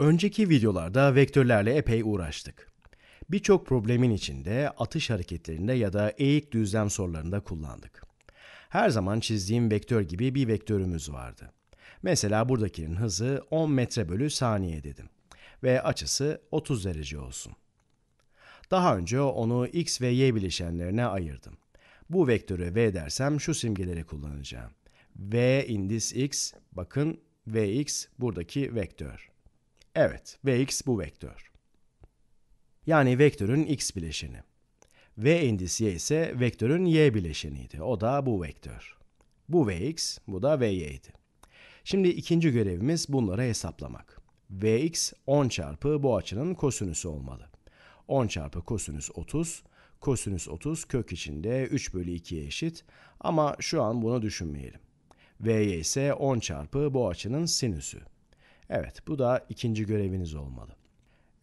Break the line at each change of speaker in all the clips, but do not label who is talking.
Önceki videolarda vektörlerle epey uğraştık. Birçok problemin içinde atış hareketlerinde ya da eğik düzlem sorularında kullandık. Her zaman çizdiğim vektör gibi bir vektörümüz vardı. Mesela buradakinin hızı 10 metre bölü saniye dedim ve açısı 30 derece olsun. Daha önce onu x ve y bileşenlerine ayırdım. Bu vektörü v dersem şu simgeleri kullanacağım. v indis x, bakın vx buradaki vektör. Evet, Vx bu vektör. Yani vektörün x bileşeni. V endis y ise vektörün y bileşeniydi. O da bu vektör. Bu Vx, bu da Vy idi. Şimdi ikinci görevimiz bunları hesaplamak. Vx 10 çarpı bu açının kosinüsü olmalı. 10 çarpı kosinüs 30, kosinüs 30 kök içinde 3 bölü 2'ye eşit ama şu an bunu düşünmeyelim. Vy ise 10 çarpı bu açının sinüsü. Evet bu da ikinci göreviniz olmalı.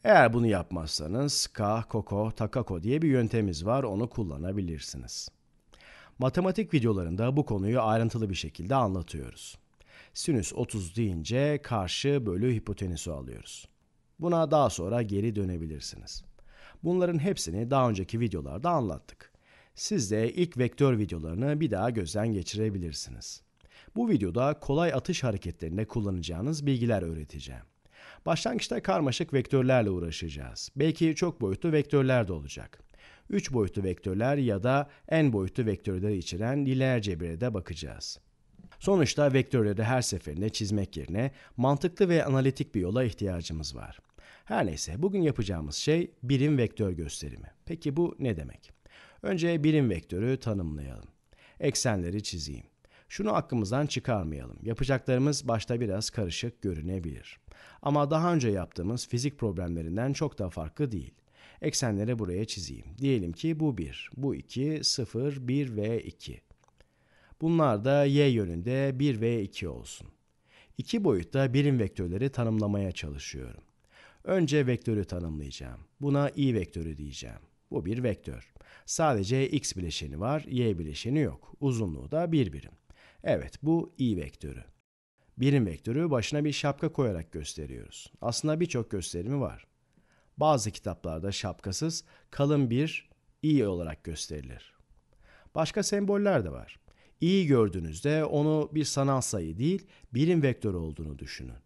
Eğer bunu yapmazsanız ka, koko, takako diye bir yöntemimiz var onu kullanabilirsiniz. Matematik videolarında bu konuyu ayrıntılı bir şekilde anlatıyoruz. Sinüs 30 deyince karşı bölü hipotenüsü alıyoruz. Buna daha sonra geri dönebilirsiniz. Bunların hepsini daha önceki videolarda anlattık. Siz de ilk vektör videolarını bir daha gözden geçirebilirsiniz. Bu videoda kolay atış hareketlerinde kullanacağınız bilgiler öğreteceğim. Başlangıçta karmaşık vektörlerle uğraşacağız. Belki çok boyutlu vektörler de olacak. 3 boyutlu vektörler ya da n boyutlu vektörleri içeren lineer cebire de bakacağız. Sonuçta vektörleri her seferinde çizmek yerine mantıklı ve analitik bir yola ihtiyacımız var. Her neyse bugün yapacağımız şey birim vektör gösterimi. Peki bu ne demek? Önce birim vektörü tanımlayalım. Eksenleri çizeyim. Şunu aklımızdan çıkarmayalım. Yapacaklarımız başta biraz karışık görünebilir. Ama daha önce yaptığımız fizik problemlerinden çok da farklı değil. Eksenleri buraya çizeyim. Diyelim ki bu 1, bu 2, 0, 1 ve 2. Bunlar da y yönünde 1 ve 2 olsun. İki boyutta birim vektörleri tanımlamaya çalışıyorum. Önce vektörü tanımlayacağım. Buna i vektörü diyeceğim. Bu bir vektör. Sadece x bileşeni var, y bileşeni yok. Uzunluğu da bir birim. Evet bu i vektörü. Birim vektörü başına bir şapka koyarak gösteriyoruz. Aslında birçok gösterimi var. Bazı kitaplarda şapkasız kalın bir i olarak gösterilir. Başka semboller de var. İ'yi gördüğünüzde onu bir sanal sayı değil birim vektörü olduğunu düşünün.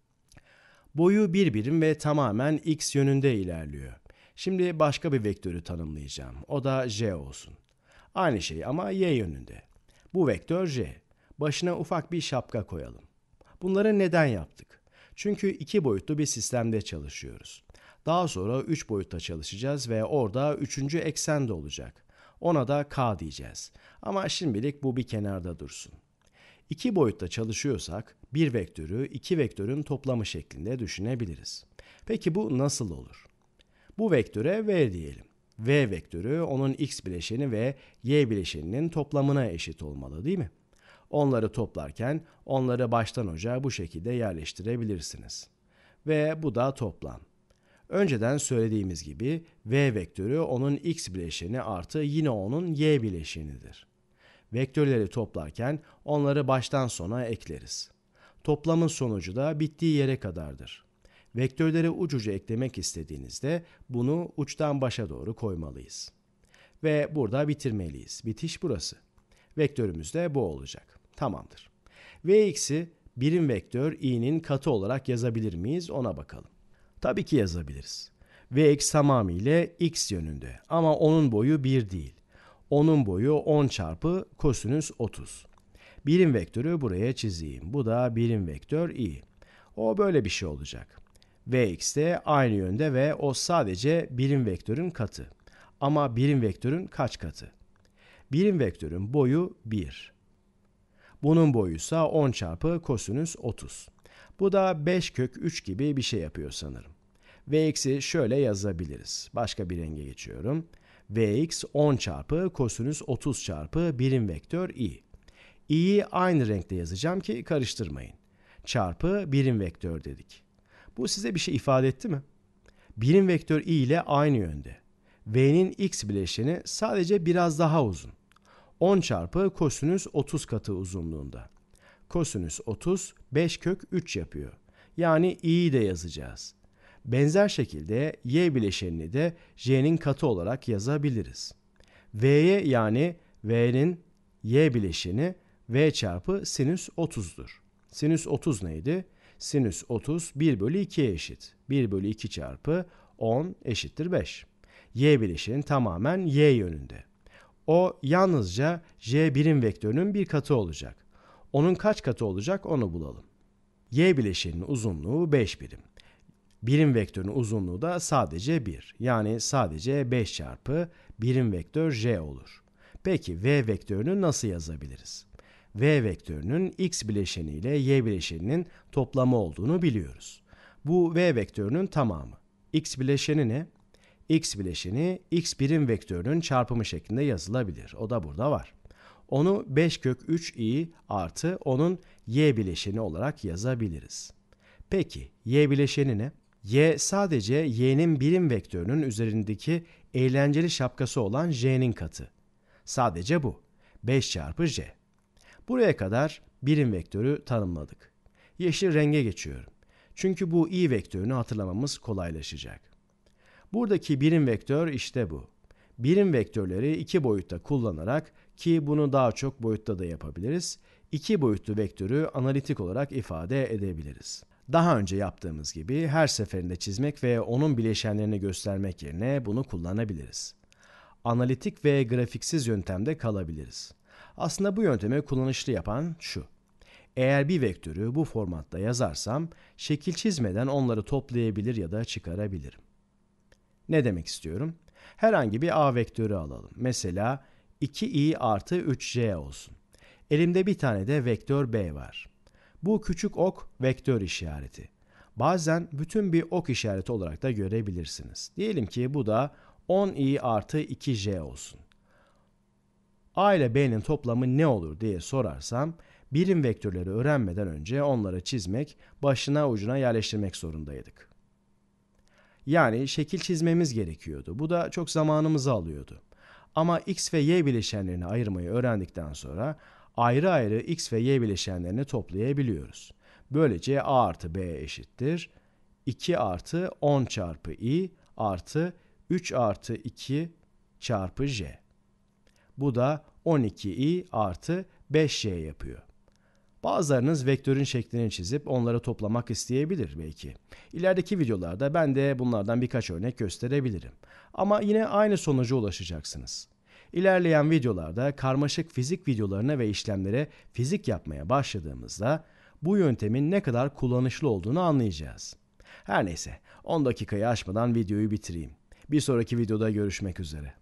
Boyu bir birim ve tamamen x yönünde ilerliyor. Şimdi başka bir vektörü tanımlayacağım. O da j olsun. Aynı şey ama y yönünde. Bu vektör j başına ufak bir şapka koyalım. Bunları neden yaptık? Çünkü iki boyutlu bir sistemde çalışıyoruz. Daha sonra üç boyutta çalışacağız ve orada üçüncü eksen de olacak. Ona da K diyeceğiz. Ama şimdilik bu bir kenarda dursun. İki boyutta çalışıyorsak bir vektörü iki vektörün toplamı şeklinde düşünebiliriz. Peki bu nasıl olur? Bu vektöre V diyelim. V vektörü onun x bileşeni ve y bileşeninin toplamına eşit olmalı değil mi? Onları toplarken onları baştan ocağa bu şekilde yerleştirebilirsiniz. Ve bu da toplam. Önceden söylediğimiz gibi v vektörü onun x bileşeni artı yine onun y bileşenidir. Vektörleri toplarken onları baştan sona ekleriz. Toplamın sonucu da bittiği yere kadardır. Vektörleri uç uca eklemek istediğinizde bunu uçtan başa doğru koymalıyız. Ve burada bitirmeliyiz. Bitiş burası. Vektörümüz de bu olacak. Tamamdır. v birim vektör i'nin katı olarak yazabilir miyiz ona bakalım. Tabii ki yazabiliriz. Vx tamamıyla x yönünde ama onun boyu 1 değil. Onun boyu 10 çarpı kosinüs 30. Birim vektörü buraya çizeyim. Bu da birim vektör i. O böyle bir şey olacak. Vx de aynı yönde ve o sadece birim vektörün katı. Ama birim vektörün kaç katı? Birim vektörün boyu 1. Bunun boyu ise 10 çarpı kosinüs 30. Bu da 5 kök 3 gibi bir şey yapıyor sanırım. Vx'i şöyle yazabiliriz. Başka bir renge geçiyorum. Vx 10 çarpı kosinüs 30 çarpı birim vektör i. i'yi aynı renkte yazacağım ki karıştırmayın. Çarpı birim vektör dedik. Bu size bir şey ifade etti mi? Birim vektör i ile aynı yönde. V'nin x bileşeni sadece biraz daha uzun. 10 çarpı kosinüs 30 katı uzunluğunda. Kosinüs 30 5 kök 3 yapıyor. Yani i'yi de yazacağız. Benzer şekilde y bileşenini de j'nin katı olarak yazabiliriz. V'ye yani v'nin y bileşeni v çarpı sinüs 30'dur. Sinüs 30 neydi? Sinüs 30 1 bölü 2'ye eşit. 1 bölü 2 çarpı 10 eşittir 5. Y bileşeni tamamen y yönünde. O yalnızca j birim vektörünün bir katı olacak. Onun kaç katı olacak onu bulalım. Y bileşeninin uzunluğu 5 birim. Birim vektörünün uzunluğu da sadece 1. Yani sadece 5 çarpı birim vektör j olur. Peki v vektörünü nasıl yazabiliriz? v vektörünün x bileşeni ile y bileşeninin toplamı olduğunu biliyoruz. Bu v vektörünün tamamı. x bileşeni ne? x bileşeni x birim vektörünün çarpımı şeklinde yazılabilir. O da burada var. Onu 5 kök 3i artı onun y bileşeni olarak yazabiliriz. Peki y bileşeni ne? y sadece y'nin birim vektörünün üzerindeki eğlenceli şapkası olan j'nin katı. Sadece bu. 5 çarpı j. Buraya kadar birim vektörü tanımladık. Yeşil renge geçiyorum. Çünkü bu i vektörünü hatırlamamız kolaylaşacak. Buradaki birim vektör işte bu. Birim vektörleri iki boyutta kullanarak ki bunu daha çok boyutta da yapabiliriz, iki boyutlu vektörü analitik olarak ifade edebiliriz. Daha önce yaptığımız gibi her seferinde çizmek ve onun bileşenlerini göstermek yerine bunu kullanabiliriz. Analitik ve grafiksiz yöntemde kalabiliriz. Aslında bu yöntemi kullanışlı yapan şu. Eğer bir vektörü bu formatta yazarsam şekil çizmeden onları toplayabilir ya da çıkarabilirim. Ne demek istiyorum? Herhangi bir A vektörü alalım. Mesela 2i artı 3j olsun. Elimde bir tane de vektör b var. Bu küçük ok vektör işareti. Bazen bütün bir ok işareti olarak da görebilirsiniz. Diyelim ki bu da 10i artı 2j olsun. A ile B'nin toplamı ne olur diye sorarsam birim vektörleri öğrenmeden önce onları çizmek, başına ucuna yerleştirmek zorundaydık. Yani şekil çizmemiz gerekiyordu. Bu da çok zamanımızı alıyordu. Ama X ve Y bileşenlerini ayırmayı öğrendikten sonra ayrı ayrı X ve Y bileşenlerini toplayabiliyoruz. Böylece A artı B eşittir. 2 artı 10 çarpı i artı 3 artı 2 çarpı j. Bu da 12i artı 5j yapıyor. Bazılarınız vektörün şeklini çizip onları toplamak isteyebilir belki. İlerideki videolarda ben de bunlardan birkaç örnek gösterebilirim. Ama yine aynı sonuca ulaşacaksınız. İlerleyen videolarda karmaşık fizik videolarına ve işlemlere fizik yapmaya başladığımızda bu yöntemin ne kadar kullanışlı olduğunu anlayacağız. Her neyse 10 dakikayı aşmadan videoyu bitireyim. Bir sonraki videoda görüşmek üzere.